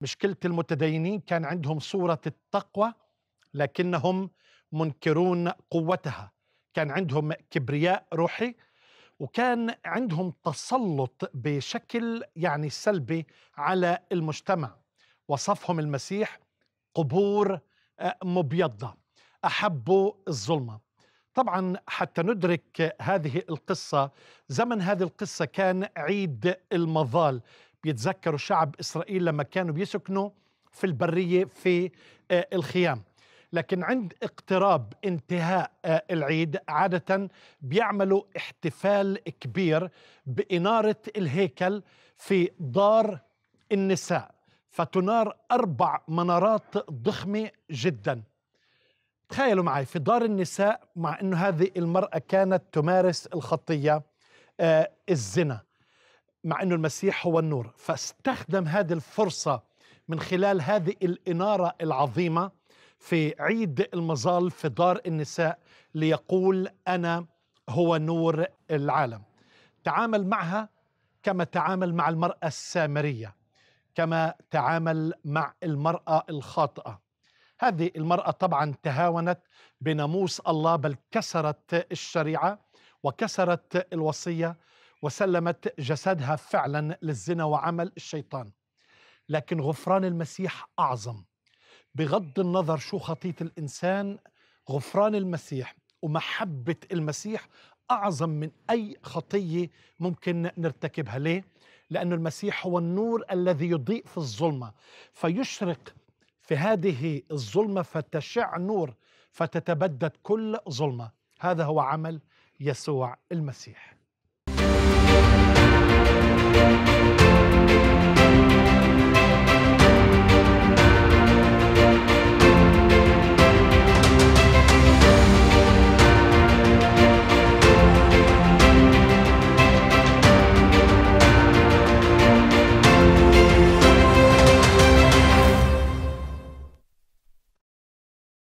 مشكلة المتدينين كان عندهم صورة التقوى لكنهم منكرون قوتها كان عندهم كبرياء روحي وكان عندهم تسلط بشكل يعني سلبي على المجتمع وصفهم المسيح قبور آه، مبيضة أحبوا الظلمة طبعا حتى ندرك هذه القصة زمن هذه القصة كان عيد المظال بيتذكروا شعب إسرائيل لما كانوا بيسكنوا في البرية في آه، الخيام لكن عند اقتراب انتهاء آه، العيد عادة بيعملوا احتفال كبير بإنارة الهيكل في دار النساء فتنار أربع منارات ضخمة جدا تخيلوا معي في دار النساء مع أنه هذه المرأة كانت تمارس الخطية آه، الزنا مع أنه المسيح هو النور فاستخدم هذه الفرصة من خلال هذه الإنارة العظيمة في عيد المظال في دار النساء ليقول أنا هو نور العالم تعامل معها كما تعامل مع المرأة السامرية كما تعامل مع المرأة الخاطئة هذه المرأة طبعا تهاونت بناموس الله بل كسرت الشريعة وكسرت الوصية وسلمت جسدها فعلا للزنا وعمل الشيطان لكن غفران المسيح اعظم بغض النظر شو خطيه الانسان غفران المسيح ومحبه المسيح اعظم من اي خطيه ممكن نرتكبها ليه لأن المسيح هو النور الذي يضيء في الظلمة فيشرق في هذه الظلمة فتشع نور فتتبدد كل ظلمة هذا هو عمل يسوع المسيح